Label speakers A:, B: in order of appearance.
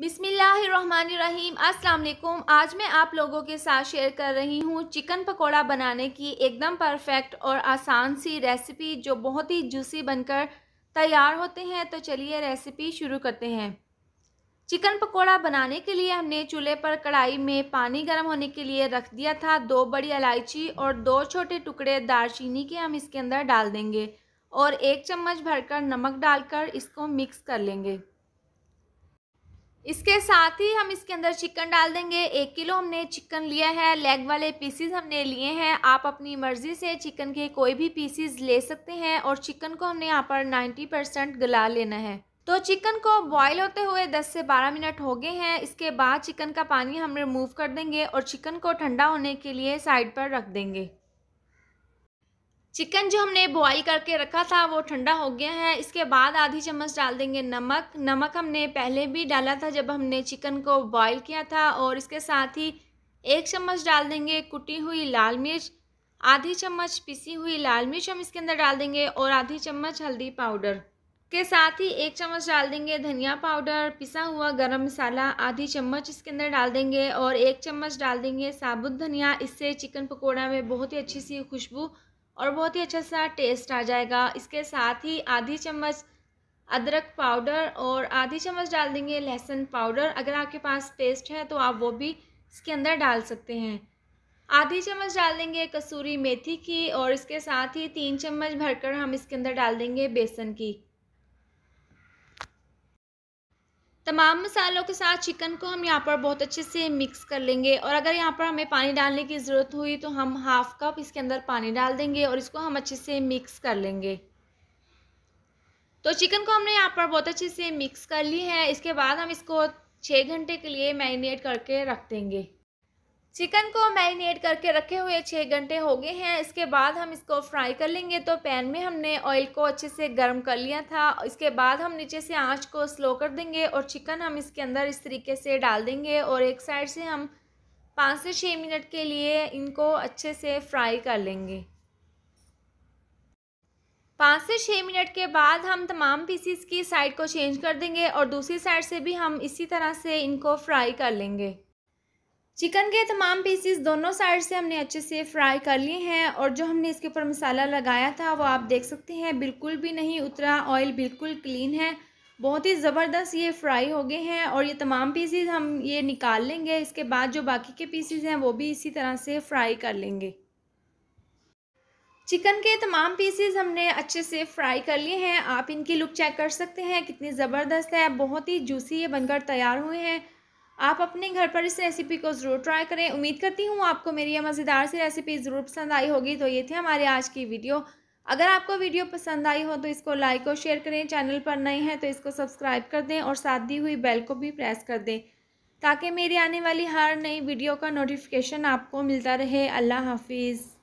A: बिसमीम् अस्सलाम आज मैं आप लोगों के साथ शेयर कर रही हूँ चिकन पकोड़ा बनाने की एकदम परफेक्ट और आसान सी रेसिपी जो बहुत ही जूसी बनकर तैयार होते हैं तो चलिए रेसिपी शुरू करते हैं चिकन पकोड़ा बनाने के लिए हमने चूल्हे पर कढ़ाई में पानी गर्म होने के लिए रख दिया था दो बड़ी इलायची और दो छोटे टुकड़े दारचीनी के हम इसके अंदर डाल देंगे और एक चम्मच भरकर नमक डालकर इसको मिक्स कर लेंगे इसके साथ ही हम इसके अंदर चिकन डाल देंगे एक किलो हमने चिकन लिया है लेग वाले पीसीज हमने लिए हैं आप अपनी मर्ज़ी से चिकन के कोई भी पीसीज ले सकते हैं और चिकन को हमने यहाँ पर 90 परसेंट गला लेना है तो चिकन को बॉईल होते हुए 10 से 12 मिनट हो गए हैं इसके बाद चिकन का पानी हम रिमूव कर देंगे और चिकन को ठंडा होने के लिए साइड पर रख देंगे चिकन जो हमने बॉईल करके रखा था वो ठंडा हो गया है इसके बाद आधी चम्मच डाल देंगे नमक नमक हमने पहले भी डाला था जब हमने चिकन को बॉईल किया था और इसके साथ ही एक चम्मच डाल देंगे कुटी हुई लाल मिर्च आधी चम्मच पिसी हुई लाल मिर्च हम इसके अंदर डाल देंगे और आधी चम्मच हल्दी पाउडर के साथ ही एक चम्मच डाल देंगे धनिया पाउडर पिसा हुआ गर्म मसाला आधी चम्मच इसके अंदर डाल देंगे और एक चम्मच डाल देंगे साबुत धनिया इससे चिकन पकौड़ा में बहुत ही अच्छी सी खुशबू और बहुत ही अच्छा सा टेस्ट आ जाएगा इसके साथ ही आधी चम्मच अदरक पाउडर और आधी चम्मच डाल देंगे लहसुन पाउडर अगर आपके पास पेस्ट है तो आप वो भी इसके अंदर डाल सकते हैं आधी चम्मच डाल देंगे कसूरी मेथी की और इसके साथ ही तीन चम्मच भरकर हम इसके अंदर डाल देंगे बेसन की तमाम मसालों के साथ चिकन को हम यहाँ पर बहुत अच्छे से मिक्स कर लेंगे और अगर यहाँ पर हमें पानी डालने की ज़रूरत हुई तो हम हाफ़ कप इसके अंदर पानी डाल देंगे और इसको हम अच्छे से मिक्स कर लेंगे तो चिकन को हमने यहाँ पर बहुत अच्छे से मिक्स कर ली है इसके बाद हम इसको छः घंटे के लिए मैरिनेट करके रख देंगे चिकन को मैरिनेट करके रखे हुए छः घंटे हो गए हैं इसके बाद हम इसको फ्राई कर लेंगे तो पैन में हमने ऑयल को अच्छे से गर्म कर लिया था इसके बाद हम नीचे से आंच को स्लो कर देंगे और चिकन हम इसके अंदर इस तरीके से डाल देंगे और एक साइड से हम पाँच से छः मिनट के लिए इनको अच्छे से फ्राई कर लेंगे पाँच से छः मिनट के बाद हम तमाम पीसीस की साइड को चेंज कर देंगे और दूसरी साइड से भी हम इसी तरह से इनको फ्राई कर लेंगे चिकन के तमाम पीसीस दोनों साइड से हमने अच्छे से फ्राई कर लिए हैं और जो हमने इसके ऊपर मसाला लगाया था वो आप देख सकते हैं बिल्कुल भी नहीं उतरा ऑयल बिल्कुल क्लीन है बहुत ही ज़बरदस्त ये फ्राई हो गए हैं और ये तमाम पीसीज हम ये निकाल लेंगे इसके बाद जो बाकी के पीसीज हैं वो भी इसी तरह से फ्राई कर लेंगे चिकन के तमाम पीसीज हमने अच्छे से फ्राई कर लिए हैं आप इनकी लुक चेक कर सकते हैं कितनी ज़बरदस्त है बहुत ही जूसी ये बनकर तैयार हुए हैं आप अपने घर पर इस रेसिपी को ज़रूर ट्राई करें उम्मीद करती हूँ आपको मेरी यह मज़ेदार सी रेसिपी ज़रूर पसंद आई होगी तो ये थी हमारी आज की वीडियो अगर आपको वीडियो पसंद आई हो तो इसको लाइक और शेयर करें चैनल पर नए हैं तो इसको सब्सक्राइब कर दें और साथ दी हुई बेल को भी प्रेस कर दें ताकि मेरी आने वाली हर नई वीडियो का नोटिफिकेशन आपको मिलता रहे अल्लाह हाफिज़